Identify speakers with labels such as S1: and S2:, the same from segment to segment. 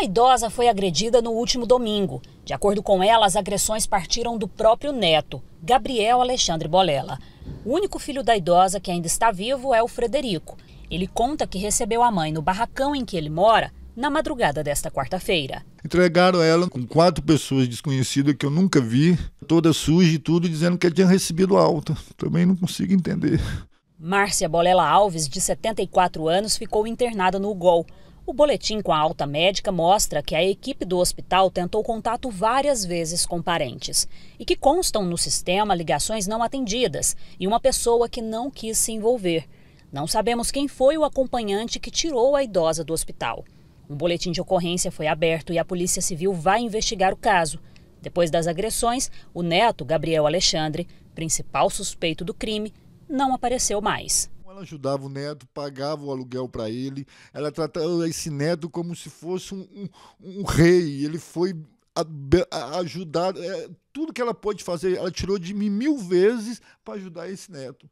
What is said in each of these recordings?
S1: A idosa foi agredida no último domingo. De acordo com ela, as agressões partiram do próprio neto, Gabriel Alexandre Bolela. O único filho da idosa que ainda está vivo é o Frederico. Ele conta que recebeu a mãe no barracão em que ele mora na madrugada desta quarta-feira.
S2: Entregaram ela com quatro pessoas desconhecidas que eu nunca vi, toda suja e tudo, dizendo que ela tinha recebido alta. Também não consigo entender.
S1: Márcia Bolela Alves, de 74 anos, ficou internada no UGOL. O boletim com a alta médica mostra que a equipe do hospital tentou contato várias vezes com parentes e que constam no sistema ligações não atendidas e uma pessoa que não quis se envolver. Não sabemos quem foi o acompanhante que tirou a idosa do hospital. Um boletim de ocorrência foi aberto e a Polícia Civil vai investigar o caso. Depois das agressões, o neto, Gabriel Alexandre, principal suspeito do crime, não apareceu mais
S2: ela ajudava o neto, pagava o aluguel para ele, ela tratava esse neto como se fosse um, um, um rei. Ele foi ajudar, é, tudo que ela pôde fazer, ela tirou de mim mil vezes para ajudar esse neto.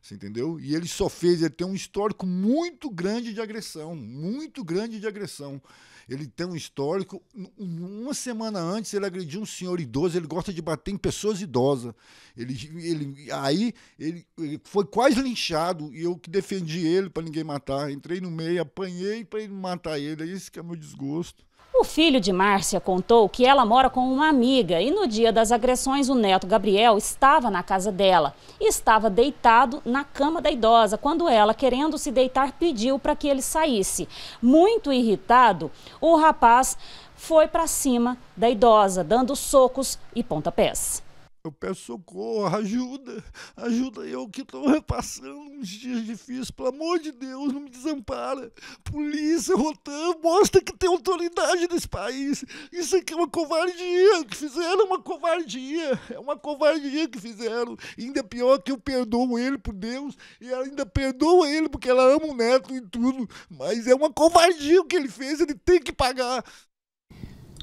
S2: Você entendeu? E ele só fez, ele tem um histórico muito grande de agressão, muito grande de agressão. Ele tem um histórico. Uma semana antes ele agrediu um senhor idoso, ele gosta de bater em pessoas idosas. Ele, ele, aí ele, ele foi quase linchado e eu que defendi ele para ninguém matar. Entrei no meio, apanhei para matar ele. Esse é que é meu desgosto.
S1: O filho de Márcia contou que ela mora com uma amiga e no dia das agressões o neto Gabriel estava na casa dela e estava deitado na cama da idosa quando ela, querendo se deitar, pediu para que ele saísse. Muito irritado, o rapaz foi para cima da idosa, dando socos e pontapés.
S2: Eu peço socorro, ajuda, ajuda eu que estou repassando uns dias difíceis. Pelo amor de Deus, não me desampara. Polícia, Rotan, mostra que tem autoridade nesse país. Isso aqui é uma covardia que fizeram, uma covardia. É uma covardia que fizeram. E ainda pior que eu perdoo ele por Deus e ela ainda perdoa ele porque ela ama o neto e tudo. Mas é uma covardia o que ele fez, ele tem que pagar.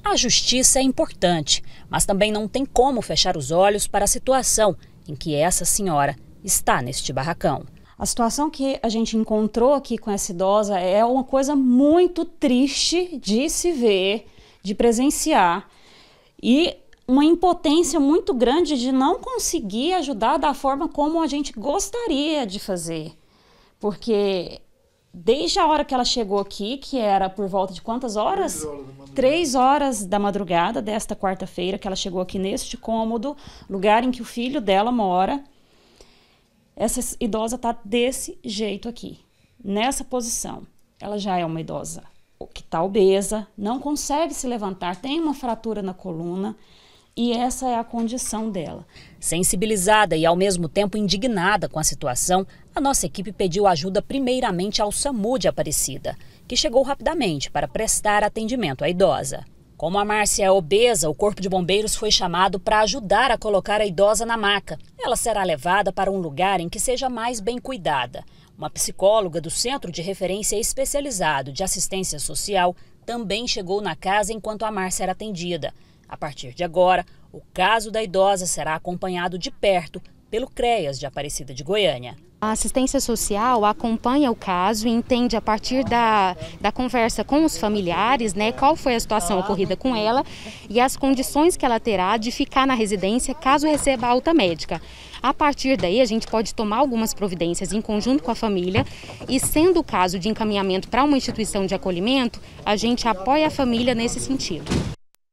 S1: A justiça é importante, mas também não tem como fechar os olhos para a situação em que essa senhora está neste barracão. A situação que a gente encontrou aqui com essa idosa é uma coisa muito triste de se ver, de presenciar. E uma impotência muito grande de não conseguir ajudar da forma como a gente gostaria de fazer. Porque desde a hora que ela chegou aqui, que era por volta de quantas horas? Três horas, da madrugada desta quarta-feira, que ela chegou aqui neste cômodo, lugar em que o filho dela mora. Essa idosa está desse jeito aqui, nessa posição. Ela já é uma idosa que está obesa, não consegue se levantar, tem uma fratura na coluna e essa é a condição dela. Sensibilizada e ao mesmo tempo indignada com a situação, a nossa equipe pediu ajuda primeiramente ao SAMU de Aparecida, que chegou rapidamente para prestar atendimento à idosa. Como a Márcia é obesa, o Corpo de Bombeiros foi chamado para ajudar a colocar a idosa na maca. Ela será levada para um lugar em que seja mais bem cuidada. Uma psicóloga do Centro de Referência Especializado de Assistência Social também chegou na casa enquanto a Márcia era atendida. A partir de agora, o caso da idosa será acompanhado de perto pelo CREAS de Aparecida de Goiânia. A assistência social acompanha o caso e entende a partir da, da conversa com os familiares, né, qual foi a situação ocorrida com ela e as condições que ela terá de ficar na residência caso receba alta médica. A partir daí, a gente pode tomar algumas providências em conjunto com a família e, sendo o caso de encaminhamento para uma instituição de acolhimento, a gente apoia a família nesse sentido.